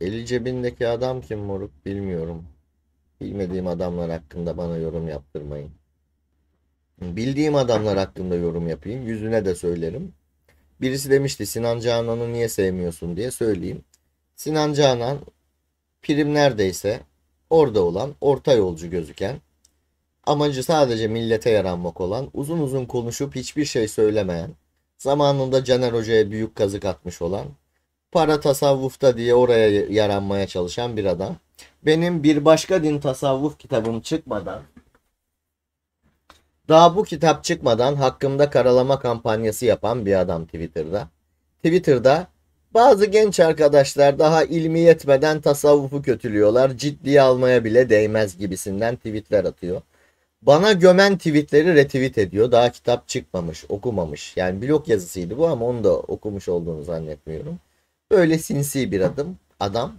Eli cebindeki adam kim moruk bilmiyorum. Bilmediğim adamlar hakkında bana yorum yaptırmayın. Bildiğim adamlar hakkında yorum yapayım. Yüzüne de söylerim. Birisi demişti Sinan Canan'ı niye sevmiyorsun diye söyleyeyim. Sinan Canan prim neredeyse orada olan orta yolcu gözüken amacı sadece millete yaranmak olan uzun uzun konuşup hiçbir şey söylemeyen zamanında Caner Hoca'ya büyük kazık atmış olan para tasavvufta diye oraya yaranmaya çalışan bir adam. Benim bir başka din tasavvuf kitabım çıkmadan daha bu kitap çıkmadan hakkımda karalama kampanyası yapan bir adam Twitter'da. Twitter'da bazı genç arkadaşlar daha ilmi yetmeden tasavvufu kötülüyorlar. Ciddiye almaya bile değmez gibisinden tweetler atıyor. Bana gömen tweetleri retweet ediyor. Daha kitap çıkmamış, okumamış. Yani blog yazısıydı bu ama onu da okumuş olduğunu zannetmiyorum. Böyle sinsi bir adım adam.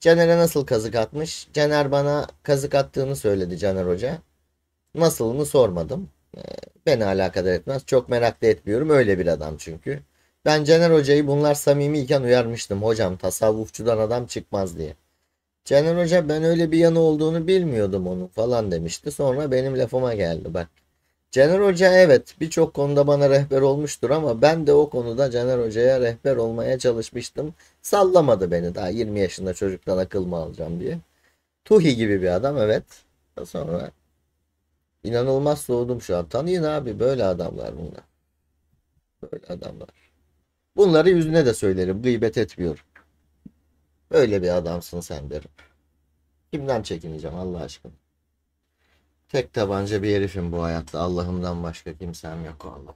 Caner'e nasıl kazık atmış? Caner bana kazık attığını söyledi Caner Hoca. Nasılını sormadım. Ee, beni alakadar etmez. Çok meraklı etmiyorum. Öyle bir adam çünkü. Ben Caner Hoca'yı bunlar samimiyken uyarmıştım. Hocam tasavvufçudan adam çıkmaz diye. Caner Hoca ben öyle bir yanı olduğunu bilmiyordum onu falan demişti. Sonra benim lafıma geldi bak. Caner Hoca evet birçok konuda bana rehber olmuştur ama ben de o konuda Caner Hoca'ya rehber olmaya çalışmıştım. Sallamadı beni daha 20 yaşında çocuktan akıl mı alacağım diye. Tuhi gibi bir adam evet. Sonra inanılmaz soğudum şu an. Tanıyın abi böyle adamlar bunlar. Böyle adamlar. Bunları yüzüne de söylerim. Gıybet etmiyorum. Böyle bir adamsın sen derim. Kimden çekineceğim Allah aşkına? Tek tabanca bir herifim bu hayatta. Allah'ımdan başka kimsem yok Allah.